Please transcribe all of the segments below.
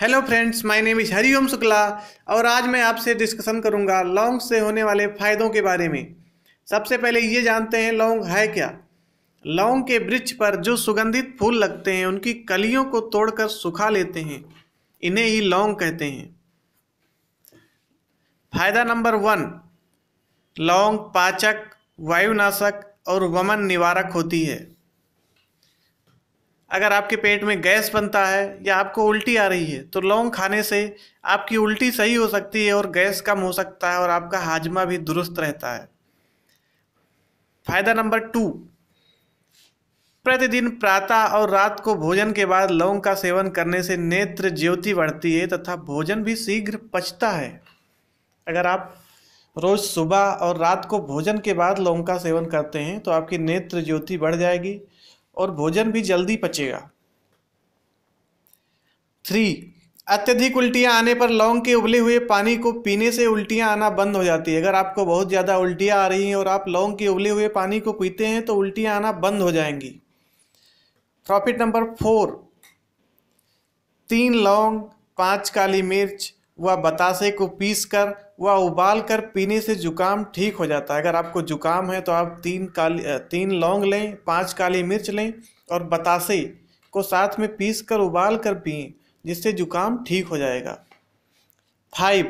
hello friends my name is Hariom Shukla और आज मैं आपसे डिस्कशन करूंगा लौंग से होने वाले फ़ायदों के बारे में सबसे पहले ये जानते हैं लौंग है क्या लौंग के वृक्ष पर जो सुगंधित फूल लगते हैं उनकी कलियों को तोड़कर सुखा लेते हैं इन्हें ही लौंग कहते हैं फायदा नंबर वन लौंग पाचक वायुनाशक और वमन निवारक होती है अगर आपके पेट में गैस बनता है या आपको उल्टी आ रही है तो लौंग खाने से आपकी उल्टी सही हो सकती है और गैस कम हो सकता है और आपका हाजमा भी दुरुस्त रहता है फायदा नंबर टू प्रतिदिन प्रातः और रात को भोजन के बाद लौंग का सेवन करने से नेत्र ज्योति बढ़ती है तथा भोजन भी शीघ्र पचता है अगर आप रोज सुबह और रात को भोजन के बाद लौंग का सेवन करते हैं तो आपकी नेत्र ज्योति बढ़ जाएगी और भोजन भी जल्दी पचेगा थ्री अत्यधिक उल्टियाँ आने पर लौंग के उबले हुए पानी को पीने से उल्टियाँ आना बंद हो जाती है अगर आपको बहुत ज़्यादा उल्टियाँ आ रही हैं और आप लौंग के उबले हुए पानी को पीते हैं तो उल्टियाँ आना बंद हो जाएंगी प्रॉफिट नंबर फोर तीन लौंग पांच काली मिर्च व बतासे को पीसकर वह उबाल कर पीने से जुकाम ठीक हो जाता है अगर आपको जुकाम है तो आप तीन काली तीन लौंग लें पांच काली मिर्च लें और बतासे को साथ में पीस कर उबाल कर पिए जिससे जुकाम ठीक हो जाएगा फाइव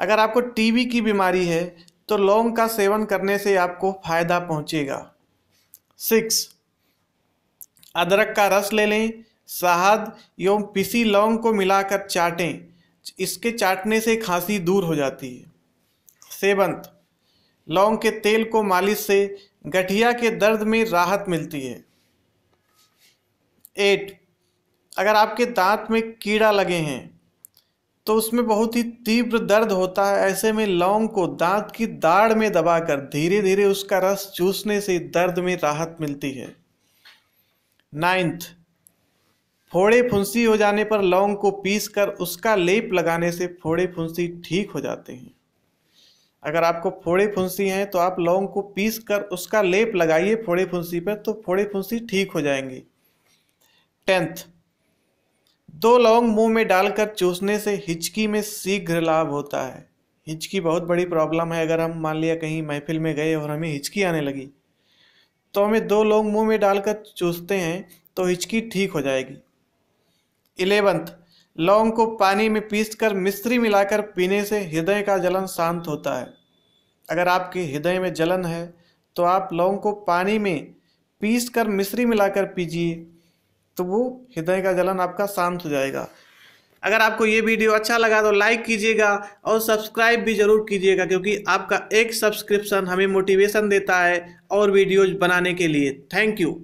अगर आपको टीबी की बीमारी है तो लौंग का सेवन करने से आपको फायदा पहुंचेगा सिक्स अदरक का रस ले लें शहद एवं पिसी लौंग को मिलाकर चाटें इसके चाटने से खांसी दूर हो जाती है सेवंत लौंग के तेल को मालिश से गठिया के दर्द में राहत मिलती है एट अगर आपके दांत में कीड़ा लगे हैं तो उसमें बहुत ही तीव्र दर्द होता है ऐसे में लौंग को दांत की दाढ़ में दबाकर धीरे धीरे उसका रस चूसने से दर्द में राहत मिलती है नाइन्थ फोड़े फुंसी हो जाने पर लौंग को पीस कर उसका लेप लगाने से फोड़े फुंसी ठीक हो जाते हैं अगर आपको फोड़े फुंसी हैं तो आप लौंग को पीस कर उसका लेप लगाइए फोड़े फुंसी पर तो फोड़े फुंसी ठीक हो जाएंगे टेंथ दो लौंग मुंह में डालकर चूसने से हिचकी में शीघ्र लाभ होता है हिचकी बहुत बड़ी प्रॉब्लम है अगर हम मान लिया कहीं महफिल में गए और हमें हिचकी आने लगी तो हमें दो लौंग मुंह में डालकर चूसते हैं तो हिचकी ठीक हो जाएगी इलेवंथ लौंग को पानी में पीसकर मिश्री मिलाकर पीने से हृदय का जलन शांत होता है अगर आपके हृदय में जलन है तो आप लौंग को पानी में पीस कर मिश्री मिलाकर पीजिए तो वो हृदय का जलन आपका शांत हो जाएगा अगर आपको ये वीडियो अच्छा लगा तो लाइक कीजिएगा और सब्सक्राइब भी ज़रूर कीजिएगा क्योंकि आपका एक सब्सक्रिप्शन हमें मोटिवेशन देता है और वीडियोज बनाने के लिए थैंक यू